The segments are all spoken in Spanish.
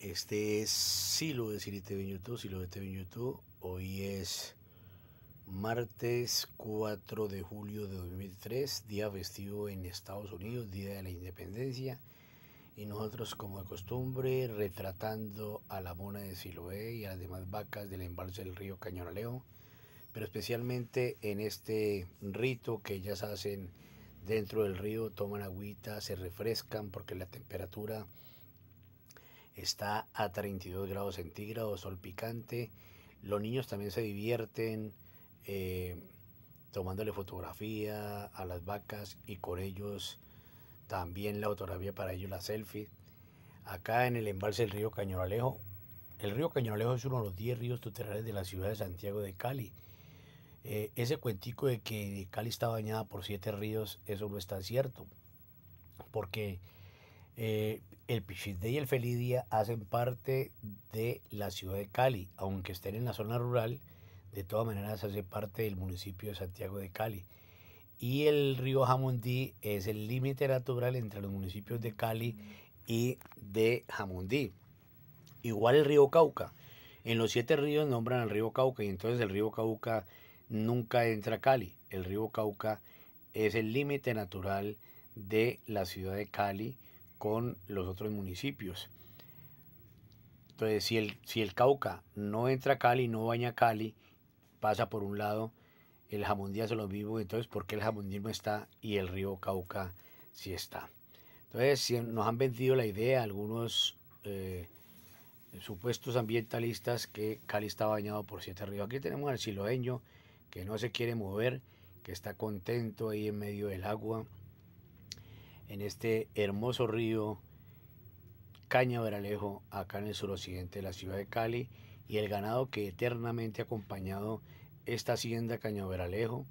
Este es Silo de youtube YouTube, Silo de YouTube. Hoy es martes 4 de julio de 2003, día vestido en Estados Unidos, día de la independencia. Y nosotros, como de costumbre, retratando a la mona de Siloé y a las demás vacas del embalse del río Cañonaleo, pero especialmente en este rito que ellas hacen dentro del río, toman agüita, se refrescan porque la temperatura está a 32 grados centígrados, sol picante. Los niños también se divierten eh, tomándole fotografía a las vacas y con ellos también la fotografía para ellos, la selfie. Acá en el embalse del río Cañonalejo. El río Cañonalejo es uno de los 10 ríos tutelares de la ciudad de Santiago de Cali. Eh, ese cuentico de que Cali está bañada por siete ríos, eso no está cierto. Porque eh, el Pichitde y el Felidia hacen parte de la ciudad de Cali, aunque estén en la zona rural, de todas maneras hace parte del municipio de Santiago de Cali. Y el río Jamundí es el límite natural entre los municipios de Cali y de Jamundí. Igual el río Cauca. En los siete ríos nombran al río Cauca y entonces el río Cauca nunca entra a Cali. El río Cauca es el límite natural de la ciudad de Cali con los otros municipios. Entonces, si el, si el Cauca no entra a Cali, no baña Cali, pasa por un lado, el Jamundí se lo vivo, entonces, ¿por qué el Jamundí no está y el río Cauca sí está? Entonces, nos han vendido la idea algunos eh, supuestos ambientalistas que Cali está bañado por siete ríos. Aquí tenemos al siloeño que no se quiere mover, que está contento ahí en medio del agua, en este hermoso río Cañaveralejo, acá en el suroccidente de la ciudad de Cali, y el ganado que eternamente ha acompañado esta hacienda Cañaveralejo,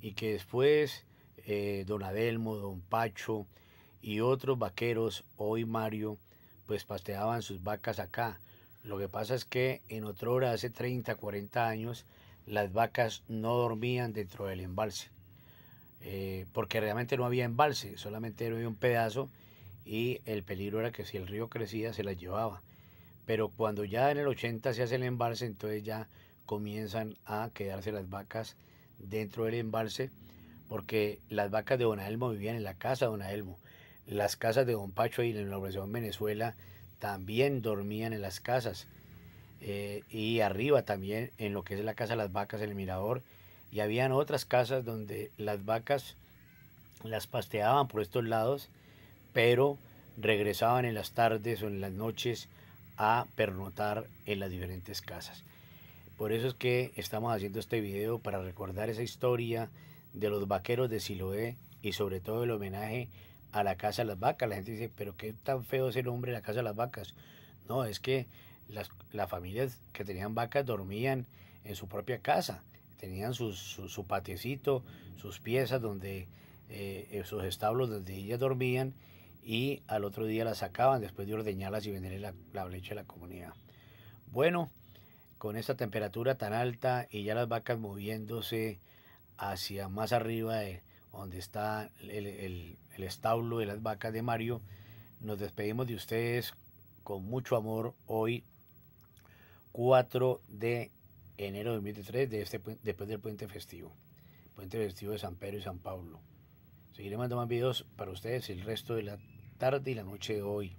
y que después eh, Don Adelmo, Don Pacho y otros vaqueros, hoy Mario, pues pasteaban sus vacas acá. Lo que pasa es que en otra hora, hace 30, 40 años, las vacas no dormían dentro del embalse. Eh, porque realmente no había embalse, solamente había un pedazo y el peligro era que si el río crecía se las llevaba. Pero cuando ya en el 80 se hace el embalse, entonces ya comienzan a quedarse las vacas dentro del embalse, porque las vacas de Don Elmo vivían en la casa de Don Elmo. Las casas de Don Pacho y en la Operación Venezuela también dormían en las casas. Eh, y arriba también, en lo que es la casa de las vacas, el mirador, y habían otras casas donde las vacas las pasteaban por estos lados, pero regresaban en las tardes o en las noches a pernotar en las diferentes casas. Por eso es que estamos haciendo este video para recordar esa historia de los vaqueros de Siloé y sobre todo el homenaje a la Casa de las Vacas. La gente dice, pero qué tan feo es el nombre de la Casa de las Vacas. No, es que las, las familias que tenían vacas dormían en su propia casa tenían su, su, sus piezas donde, eh, eh, sus establos donde ellas dormían y al otro día las sacaban después de ordeñarlas y venderle la, leche a la comunidad. Bueno, con esta temperatura tan alta y ya las vacas moviéndose hacia más arriba de donde está el, el establo de las vacas de Mario, nos despedimos de ustedes con mucho amor hoy 4 de enero de 2003, de este, después del puente festivo, puente festivo de San Pedro y San Pablo. Seguiré mandando más videos para ustedes el resto de la tarde y la noche de hoy.